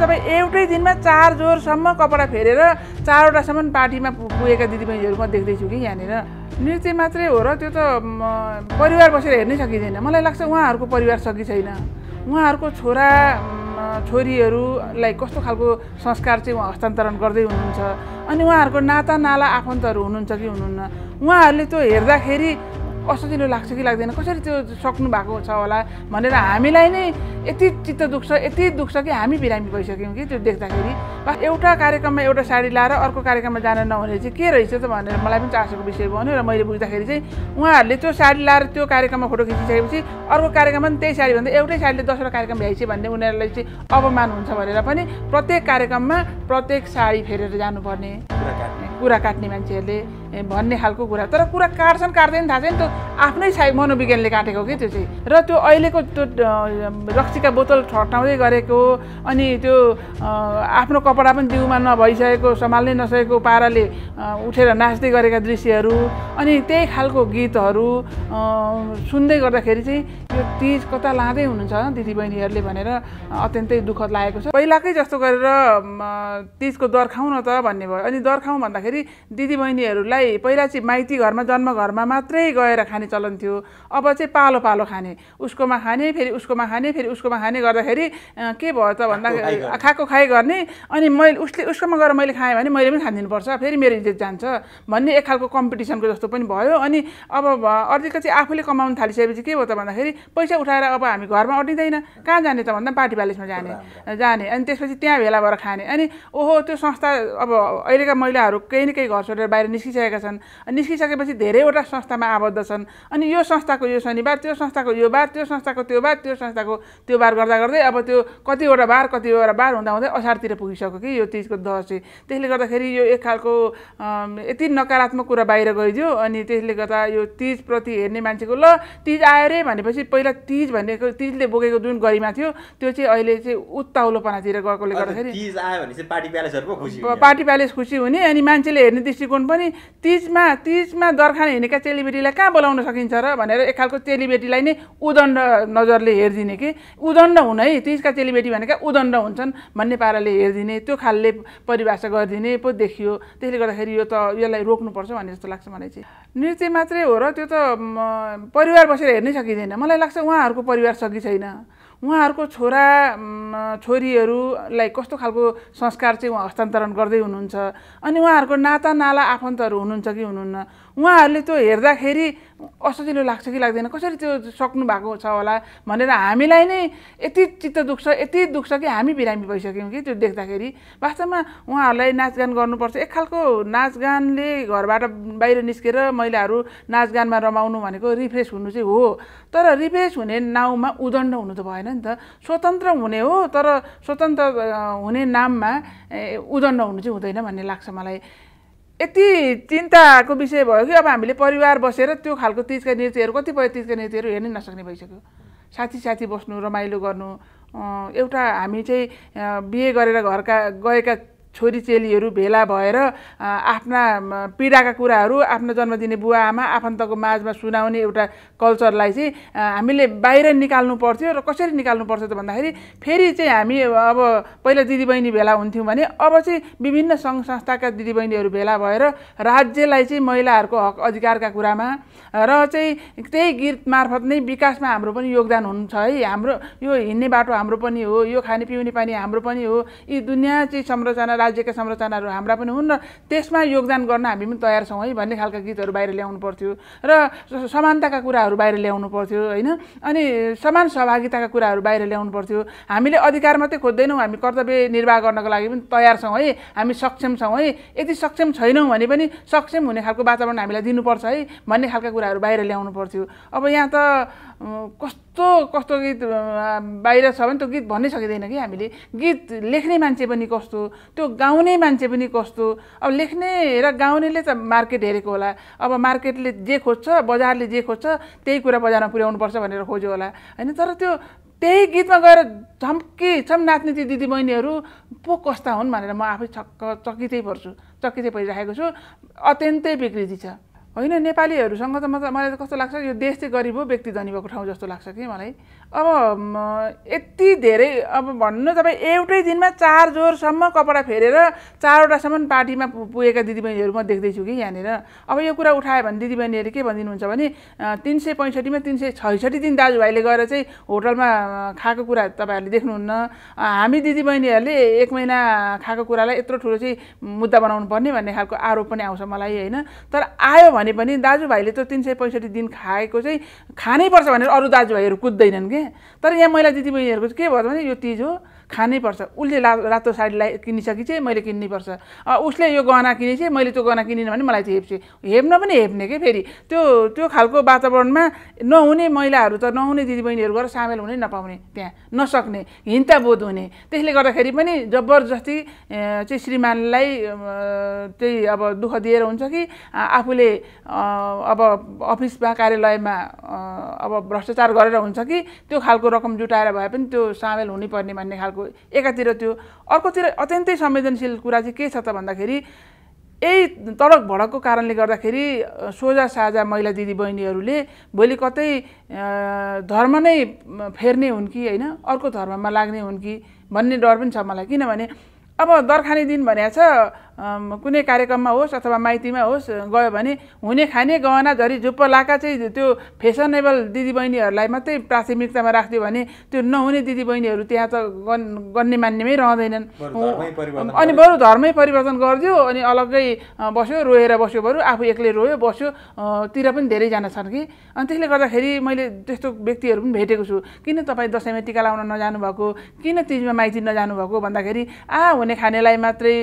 तपाईँ एउटै दिनमा चार जोरसम्म कपडा फेरेर चारवटासम्म पार्टीमा पुगेका दिदीबहिनीहरू म देख्दैछु कि यहाँनिर नृत्य मात्रै हो र त्यो त परिवार बसेर हेर्नै सकिँदैन मलाई लाग्छ उहाँहरूको परिवार सकि छैन उहाँहरूको छोरा छोरीहरूलाई कस्तो खालको संस्कार चाहिँ उहाँ हस्तान्तरण गर्दै हुनुहुन्छ अनि उहाँहरूको नाता नाला आफन्तहरू हुनुहुन्छ कि हुनुहुन्न उहाँहरूले त्यो हेर्दाखेरि असजिलो लाग्छ कि लाग्दैन कसरी त्यो सक्नु भएको छ होला भनेर हामीलाई नै यति चित्त दुख्छ यति दुख्छ कि हामी बिरामी भइसक्यौँ कि त्यो देख्दाखेरि बस एउटा कार्यक्रममा एउटा साडी लाएर अर्को कार्यक्रममा जान नहुने चाहिँ के रहेछ त भनेर मलाई पनि चासोको विषय भन्यो र मैले बुझ्दाखेरि चाहिँ उहाँहरूले त्यो साडी लाएर त्यो कार्यक्रममा फोटो खिचिसकेपछि अर्को कार्यक्रममा पनि त्यही साडी भन्दा एउटै साडीले दसवटा कार्यक्रम भ्याइछ भन्ने उनीहरूलाई चाहिँ अपमान हुन्छ भनेर पनि प्रत्येक कार्यक्रममा प्रत्येक साडी फेरेर जानुपर्ने कुरा काट्ने कुरा काट्ने मान्छेहरूले भन्ने खालको कुरा तर कुरा काट्छन् काट्दैन थाहा छैन त्यो आफ्नै साइ मनोविज्ञानले काटेको कि त्यो चाहिँ र त्यो अहिलेको त्यो रक्सीका बोतल ठट्टाउँदै गरेको अनि त्यो आफ्नो कपडा पनि जिउमा नभइसकेको सम्हाल्नै नसकेको पाराले उठेर नाच्दै गरेका दृश्यहरू अनि त्यही खालको गीतहरू सुन्दै गर्दाखेरि चाहिँ यो तिज कता लाँदै हुनुहुन्छ दिदीबहिनीहरूले भनेर अत्यन्तै दुःख लागेको छ पहिलाकै जस्तो गरेर तिजको दर्खाउँ न त भन्ने भयो अनि दर्खाउँ भन्दाखेरि दिदीबहिनीहरूलाई हामीलाई पहिला चाहिँ माइती घरमा जन्म घरमा मात्रै गएर खाने चलन थियो अब चाहिँ पालो पालो खाने उसकोमा खाने फेरि उसकोमा खाने फेरि उसकोमा खाने गर्दाखेरि के भयो त भन्दा खाएको खाइ गर्ने अनि मैले उसले उसकोमा गएर मैले खाएँ भने मैले पनि खानिदिनुपर्छ फेरि मेरो इज्जत जान्छ भन्ने एक खालको कम्पिटिसनको जस्तो पनि भयो अनि अब अर्धेको चाहिँ आफूले कमाउनु थालिसकेपछि के भयो त भन्दाखेरि पैसा उठाएर अब हामी घरमा अटिँदैन कहाँ जाने त भन्दा पार्टी प्यालेसमा जाने जाने अनि त्यसपछि त्यहाँ भेला भएर खाने अनि ओहो त्यो संस्था अब अहिलेका महिलाहरू केही न केही घर छोडेर बाहिर निस्किसकेको निस्किरहेका छन् निस्किसकेपछि धेरैवटा संस्थामा आबद्ध छन् अनि यो संस्थाको यो शनिबार त्यो संस्थाको यो बार त्यो संस्थाको त्यो बार त्यो संस्थाको त्यो बार गर्दा गर्दै अब त्यो कतिवटा बार कतिवटा बार हुँदा हुँदै असारतिर पुगिसक्यो कि यो चिजको दह चाहिँ त्यसले गर्दाखेरि यो एक खालको यति नकारात्मक कुरा बाहिर गइदियो अनि त्यसले गर्दा यो तिजप्रति हेर्ने मान्छेको ल तिज आयो अरे भनेपछि पहिला तिज भनेको तिजले बोकेको जुन गरिमा थियो त्यो चाहिँ अहिले चाहिँ उत्ताउलोपनातिर गएकोले गर्दाखेरि पार्टी प्यालेस खुसी हुने अनि मान्छेले हेर्ने दृष्टिकोण पनि तिजमा तिजमा दर्खाने हिँडेका चेलीबेटीलाई कहाँ बोलाउन सकिन्छ र भनेर एक खालको चेलीबेटीलाई नै उदण्ड नजरले हेरिदिने कि उदण्ड हुन है तिजका चेलीबेटी भनेका उदण्ड हुन्छन् भन्ने पाराले हेरिदिने त्यो खालले परिभाषा गरिदिने पो देखियो त्यसले गर्दाखेरि यो त यसलाई रोक्नुपर्छ भन्ने जस्तो लाग्छ मलाई चाहिँ नृत्य मात्रै हो र त्यो त परिवार बसेर हेर्नै सकिँदैन मलाई लाग्छ उहाँहरूको परिवार सकि छैन उहाँहरूको छोरा छोरीहरूलाई कस्तो खालको संस्कार चाहिँ उहाँ हस्तान्तरण गर्दै हुनुहुन्छ अनि उहाँहरूको नाता नाला आफन्तहरू हुनुहुन्छ कि हुनुहुन्न उहाँहरूले त्यो हेर्दाखेरि असजिलो लाग्छ कि लाग्दैन कसरी त्यो सक्नु भएको छ होला भनेर हामीलाई नै यति चित्त दुख्छ यति दुख्छ कि हामी बिरामी भइसक्यौँ कि त्यो देख्दाखेरि वास्तवमा उहाँहरूलाई नाचगान गर्नुपर्छ एक खालको नाचगानले घरबाट बाहिर निस्केर महिलाहरू नाचगानमा रमाउनु भनेको रिफ्रेस हुनु चाहिँ हो तर रिफ्रेस हुने नाउँमा उदण्ड हुनु त भएन नि त स्वतन्त्र हुने हो तर स्वतन्त्र हुने नाममा उदण्ड हुनु चाहिँ हुँदैन भन्ने लाग्छ मलाई यति चिन्ताको विषय भयो कि अब हामीले परिवार बसेर त्यो खालको तिजका नृत्यहरू कतिपय तिजका नृत्यहरू हेर्नै नसक्ने भइसक्यो साथी साथी बस्नु रमाइलो गर्नु एउटा हामी चाहिँ बिहे गरेर घरका गएका छोरी चेलीहरू भेला भएर आफ्ना पीडाका कुराहरू आफ्नो जन्म दिने बुवा आमा आफन्तको माझमा सुनाउने एउटा कल्चरलाई चाहिँ हामीले बाहिर निकाल्नु पर्थ्यो र कसरी निकाल्नु पर्थ्यो त भन्दाखेरि फेरि चाहिँ हामी अब पहिला दिदीबहिनी भेला हुन्थ्यौँ भने अब चाहिँ विभिन्न सङ्घ संस्थाका दिदीबहिनीहरू भेला भएर राज्यलाई चाहिँ महिलाहरूको हक अधिकारका कुरामा र चाहिँ त्यही गीत मार्फत नै विकासमा हाम्रो पनि योगदान हुन्छ है हाम्रो यो हिँड्ने बाटो हाम्रो पनि हो यो खाने पिउने पानी हाम्रो पनि हो यी दुनियाँ चाहिँ संरचना राज्यका संरचनाहरू हाम्रा पनि हुन् र त्यसमा योगदान गर्न हामी पनि तयार छौँ है भन्ने खालका गीतहरू बाहिर ल्याउनु पर्थ्यो र समानताका कुराहरू बाहिर ल्याउनु पर्थ्यो होइन अनि समान सहभागिताका कुराहरू बाहिर ल्याउनु पर्थ्यो हामीले अधिकार मात्रै खोज्दैनौँ हामी कर्तव्य निर्वाह गर्नको लागि पनि तयार छौँ है हामी सक्षम छौँ है यति सक्षम छैनौँ भने पनि सक्षम हुने खालको वातावरण हामीलाई दिनुपर्छ है भन्ने खालका कुराहरू बाहिर ल्याउनु पर्थ्यो अब यहाँ त कस्तो कस्तो गीत बाहिर छ भने त्यो गीत भन्नै सकिँदैन कि हामीले गीत लेख्ने मान्छे पनि कस्तो त्यो गाउने मान्छे पनि कस्तो अब लेख्ने र गाउनेले त मार्केट हेरेको होला अब मार्केटले जे खोज्छ बजारले जे खोज्छ त्यही कुरा बजारमा पुर्याउनु पर्छ भनेर खोज्यो होला होइन तर त्यो त्यही गीतमा गएर झम्के छम नाच्ने ती दिदीबहिनीहरू पो कस्ता हुन् भनेर म आफै छक्क चकितै पर्छु चकितै परिराखेको छु अत्यन्तै विकृति छ होइन नेपालीहरूसँग त म त मलाई त कस्तो लाग्छ यो देश चाहिँ गरिब हो व्यक्ति धनी भएको ठाउँ जस्तो लाग्छ कि मलाई अब यति धेरै अब भन्नु तपाईँ एउटै दिनमा चार जोरसम्म कपडा फेरेर चारवटासम्म पार्टीमा पुगेका दिदीबहिनीहरू म देख्दैछु कि यहाँनिर अब यो कुरा उठायो भने दिदीबहिनीहरूले के भनिदिनुहुन्छ भने तिन सय पैँसठीमा तिन सय छैसठी दिन दाजुभाइले गएर चाहिँ होटलमा खाएको कुरा तपाईँहरूले देख्नुहुन्न हामी दिदीबहिनीहरूले एक महिना खाएको कुरालाई यत्रो ठुलो चाहिँ मुद्दा बनाउनु पर्ने भन्ने खालको आरोप पनि आउँछ मलाई होइन तर आयो भने भने पनि दाजुभाइले त्यो तिन सय पैँसठी दिन खाएको चाहिँ खानैपर्छ भनेर अरू दाजुभाइहरू कुद्दैनन् क्या तर यहाँ महिला दिदीबहिनीहरूको चाहिँ के भयो भने यो तिज हो खानैपर्छ उसले ला रातो साडी लाइ किनिसके चाहिँ मैले किन्नैपर्छ उसले यो गहना किने चाहिँ मैले त्यो गहना किनेन भने मलाई चाहिँ हेप्छ हेप्न पनि हेप्ने कि फेरि त्यो त्यो खालको वातावरणमा नहुने महिलाहरू त नहुने दिदीबहिनीहरू गएर सामेल हुनै नपाउने त्यहाँ नसक्ने हिन्ता हुने त्यसले गर्दाखेरि पनि जबरजस्ती चाहिँ श्रीमानलाई त्यही अब दुःख दिएर हुन्छ कि आफूले अब अफिसमा कार्यालयमा अब भ्रष्टाचार गरेर हुन्छ कि त्यो खालको रकम जुटाएर भए पनि त्यो सामेल हुनैपर्ने भन्ने खालको भएको एकातिर त्यो अर्कोतिर अत्यन्तै संवेदनशील कुरा चाहिँ के छ त भन्दाखेरि यही तडक भडकको कारणले गर्दाखेरि सोझा साझा महिला दिदीबहिनीहरूले भोलि कतै धर्म नै फेर्ने हुन् कि होइन अर्को धर्ममा लाग्ने हुन् कि भन्ने डर पनि छ मलाई किनभने अब दर्खाने दिन भनेको छ कुनै कार्यक्रममा होस् अथवा माइतीमा होस् गयो भने हुने खाने गहना झरी झुप्प लाका चाहिँ त्यो फेसनेबल दिदीबहिनीहरूलाई मात्रै प्राथमिकतामा राखिदियो भने त्यो नहुने दिदीबहिनीहरू त्यहाँ त गन् गन्ने मान्नेमै रहँदैनन् अनि बरु धर्मै परिवर्तन गरिदियो अनि अलग्गै बस्यो रोएर बस्यो बरु आफू एक्लै रोयो बस्यो तिर पनि धेरैजना छन् कि अनि त्यसले गर्दाखेरि मैले त्यस्तो व्यक्तिहरू पनि भेटेको छु किन तपाईँ दसैँमा टिका लाउन नजानु भएको किन तिजमा माइती नजानु भएको भन्दाखेरि आ हुने खानेलाई मात्रै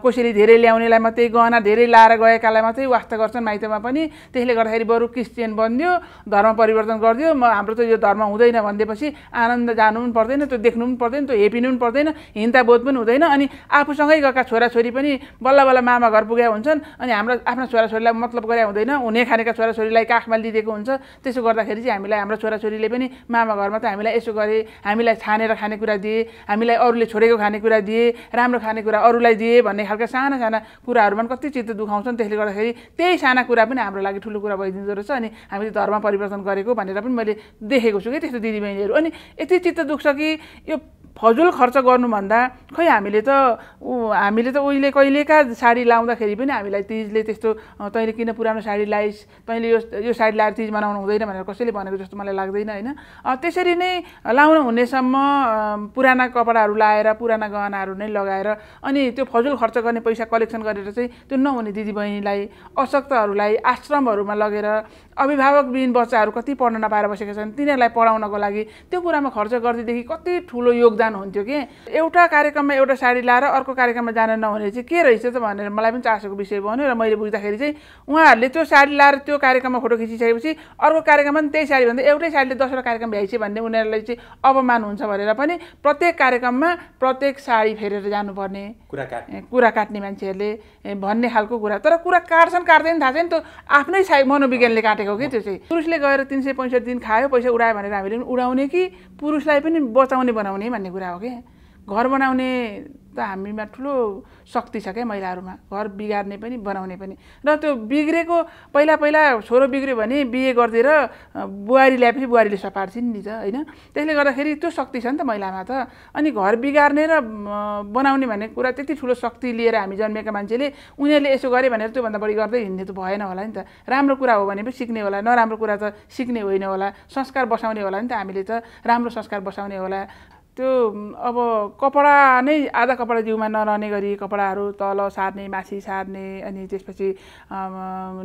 कसैले फेरि धेरै ल्याउनेलाई मात्रै गहना धेरै लाएर गएकालाई मात्रै वास्ता गर्छन् माइतमा पनि त्यसले गर्दाखेरि बरु क्रिस्चियन बनिदियो धर्म परिवर्तन गरिदियो म हाम्रो त यो धर्म हुँदैन भनिदिएपछि आनन्द जानु पनि पर्दैन त्यो देख्नु पनि पर्दैन त्यो हेपिनु पनि पर्दैन बोध पनि हुँदैन अनि आफूसँगै गएका छोराछोरी पनि बल्ल बल्ल मामा घर पुगेका हुन्छन् अनि हाम्रो आफ्नो छोराछोरीलाई मतलब गरे हुँदैन हुने खानेका छोराछोरीलाई काखमा लिदिएको हुन्छ त्यसो गर्दाखेरि चाहिँ हामीलाई हाम्रो छोराछोरीले पनि मामा घरमा त हामीलाई यसो गरे हामीलाई छानेर खानेकुरा दिए हामीलाई अरूले छोडेको खानेकुरा दिए राम्रो खानेकुरा अरूलाई दिए भन्ने खालका साना साना कुराहरूमा कति चित्त दुखाउँछन् त्यसले गर्दाखेरि त्यही साना कुरा पनि हाम्रो लागि ठुलो कुरा भइदिँदो रहेछ अनि हामीले धर्म परिवर्तन गरेको भनेर पनि मैले देखेको छु कि त्यस्तो दिदीबहिनीहरू अनि यति चित्त दुख्छ कि यो फजुल खर्च गर्नुभन्दा खै हामीले त हामीले त उहिले कहिलेका साडी लाउँदाखेरि पनि हामीलाई तिजले त्यस्तो तैँले किन पुरानो साडी लाइस् तैँले यो यो साडी लाएर तिज मनाउनु हुँदैन भनेर कसैले भनेको जस्तो मलाई लाग्दैन होइन त्यसरी नै लाउनु हुनेसम्म पुराना कपडाहरू लाएर पुराना गहनाहरू नै लगाएर अनि त्यो फजुल खर्च गर्ने पैसा कलेक्सन गरेर चाहिँ त्यो नहुने दिदीबहिनीलाई अशक्तहरूलाई आश्रमहरूमा लगेर अभिभावकबिन बच्चाहरू कति पढ्न नपाएर बसेका छन् तिनीहरूलाई पढाउनको लागि त्यो कुरामा खर्च गर्दैदेखि कति ठुलो योगदान जानुहुन्थ्यो कि एउटा कार्यक्रममा एउटा साडी लाएर अर्को कार्यक्रममा जान नहुने चाहिँ के रहेछ त भनेर मलाई पनि चासोको विषय बन्यो र मैले बुझ्दाखेरि चाहिँ उहाँहरूले त्यो साडी लाएर त्यो कार्यक्रममा फोटो खिचिसकेपछि अर्को कार्यक्रममा पनि त्यही साडी भन्दा एउटै साडीले दसवटा कार्यक्रम भ्याइसयो भन्ने उनीहरूलाई चाहिँ अपमान हुन्छ भनेर पनि प्रत्येक कार्यक्रममा प्रत्येक साडी फेरेर जानुपर्ने कुरा काट्ने कुरा काट्ने मान्छेहरूले भन्ने खालको कुरा तर कुरा काट्छन् काट्दैन थाहा छैन त्यो आफ्नै साइ मनोविज्ञानले काटेको कि त्यो चाहिँ पुरुषले गएर तिन सय पैँसठ दिन खायो पैसा उडायो भनेर हामीले उडाउने कि पुरुषलाई पनि बचाउने बनाउने भन्ने भन्ने कुरा हो कि घर बनाउने त हामीमा ठुलो शक्ति छ क्या महिलाहरूमा घर बिगार्ने पनि बनाउने पनि र त्यो बिग्रेको पहिला पहिला छोरो बिग्रियो भने बिहे गरिदिएर बुहारी पनि बुहारीले सपार्छन् नि त होइन त्यसले गर्दाखेरि त्यो शक्ति छ नि त महिलामा त अनि घर बिगार्ने र बनाउने भन्ने कुरा त्यति ठुलो शक्ति लिएर हामी जन्मेका मान्छेले उनीहरूले यसो गरे भनेर त्योभन्दा बढी गर्दै हिँड्ने त भएन होला नि त राम्रो कुरा हो भने पनि सिक्ने होला नराम्रो कुरा त सिक्ने होइन होला संस्कार बसाउने होला नि त हामीले त राम्रो संस्कार बसाउने होला त्यो अब कपडा नै आधा कपडा जिउमा नरहने गरी कपडाहरू तल सार्ने माथि सार्ने अनि त्यसपछि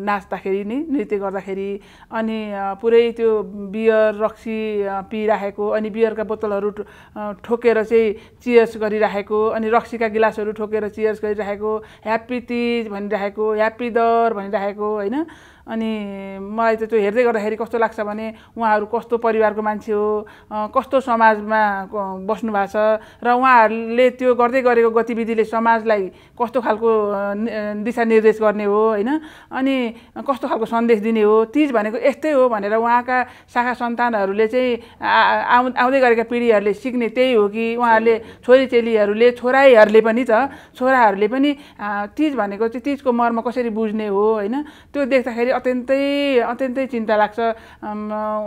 नाच्दाखेरि नि नृत्य गर्दाखेरि अनि पुरै त्यो बियर रक्सी पिइराखेको अनि बियरका बोतलहरू ठोकेर चाहिँ चियर्स गरिराखेको अनि रक्सीका गिलासहरू ठोकेर चियर्स गरिराखेको ह्याप्पी तिज भनिराखेको ह्याप्पी दर भनिराखेको होइन अनि मलाई त त्यो हेर्दै गर्दाखेरि कस्तो लाग्छ भने उहाँहरू कस्तो परिवारको मान्छे हो कस्तो समाजमा बस्नु भएको छ र उहाँहरूले त्यो गर्दै गरेको गतिविधिले समाजलाई कस्तो खालको दिशानिर्देश गर्ने हो होइन अनि कस्तो खालको सन्देश दिने हो तिज भनेको यस्तै हो भनेर उहाँका शाखा सन्तानहरूले चाहिँ आउ आउँदै गरेका पिँढीहरूले सिक्ने त्यही हो कि उहाँहरूले छोरी चेलीहरूले छोराइहरूले पनि त छोराहरूले पनि तिज भनेको चाहिँ तिजको मर्म कसरी बुझ्ने हो होइन त्यो देख्दाखेरि अत्यन्तै अत्यन्तै चिन्ता लाग्छ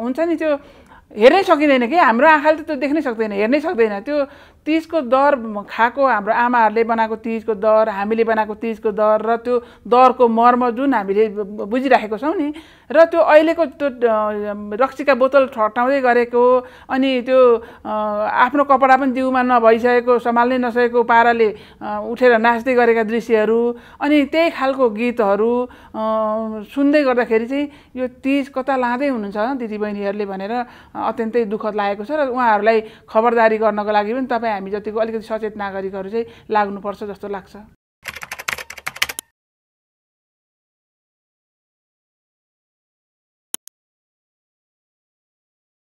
हुन्छ नि त्यो हेर्नै सकिँदैन कि हाम्रो आँखाले त त्यो देख्नै सक्दैन हेर्नै सक्दैन त्यो तिजको दर खाएको हाम्रो आमाहरूले बनाएको तिजको दर हामीले बनाएको तिजको दर र त्यो दरको मर्म जुन हामीले बुझिराखेको छौँ नि र त्यो अहिलेको त्यो रक्सीका बोतल ठट्टाउँदै गरेको अनि त्यो आफ्नो कपडा पनि जिउमा नभइसकेको सम्हाल्नै नसकेको पाराले उठेर नाच्दै गरेका दृश्यहरू अनि त्यही खालको गीतहरू सुन्दै गर्दाखेरि चाहिँ यो तिज कता लाँदै हुनुहुन्छ दिदीबहिनीहरूले भनेर अत्यन्तै दुःखद लागेको छ र उहाँहरूलाई खबरदारी गर्नको लागि पनि तपाईँ हामी जतिको अलिकति सचेत नागरिकहरू चाहिँ लाग्नुपर्छ जस्तो लाग्छ